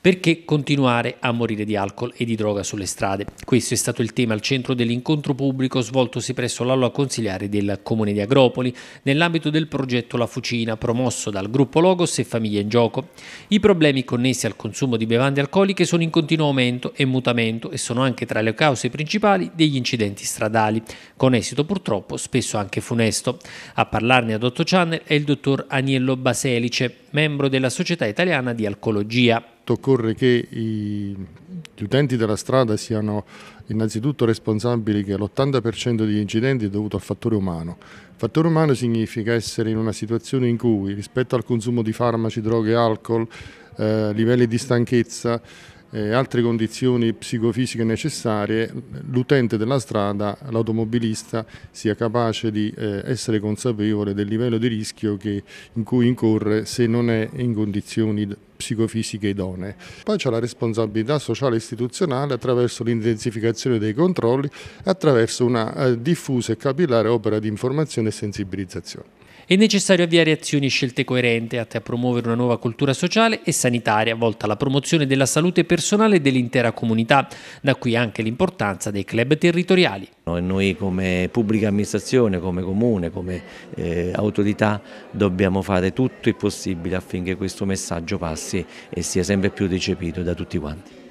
Perché continuare a morire di alcol e di droga sulle strade? Questo è stato il tema al centro dell'incontro pubblico svoltosi presso l'Aula consigliare del Comune di Agropoli nell'ambito del progetto La Fucina promosso dal gruppo Logos e Famiglia in Gioco. I problemi connessi al consumo di bevande alcoliche sono in continuo aumento e mutamento e sono anche tra le cause principali degli incidenti stradali, con esito purtroppo spesso anche funesto. A parlarne ad 8 Channel è il dottor Aniello Baselice, membro della Società Italiana di Alcologia fatto occorre che i, gli utenti della strada siano innanzitutto responsabili che l'80% degli incidenti è dovuto al fattore umano. Fattore umano significa essere in una situazione in cui rispetto al consumo di farmaci, droghe, alcol, eh, livelli di stanchezza, eh, altre condizioni psicofisiche necessarie, l'utente della strada, l'automobilista, sia capace di eh, essere consapevole del livello di rischio che, in cui incorre se non è in condizioni psicofisiche idonee. Poi c'è la responsabilità sociale e istituzionale attraverso l'intensificazione dei controlli, attraverso una eh, diffusa e capillare opera di informazione e sensibilizzazione. È necessario avviare azioni e scelte coerenti atte a promuovere una nuova cultura sociale e sanitaria volta alla promozione della salute personale dell'intera comunità, da qui anche l'importanza dei club territoriali noi come pubblica amministrazione, come comune, come eh, autorità dobbiamo fare tutto il possibile affinché questo messaggio passi e sia sempre più ricepito da tutti quanti.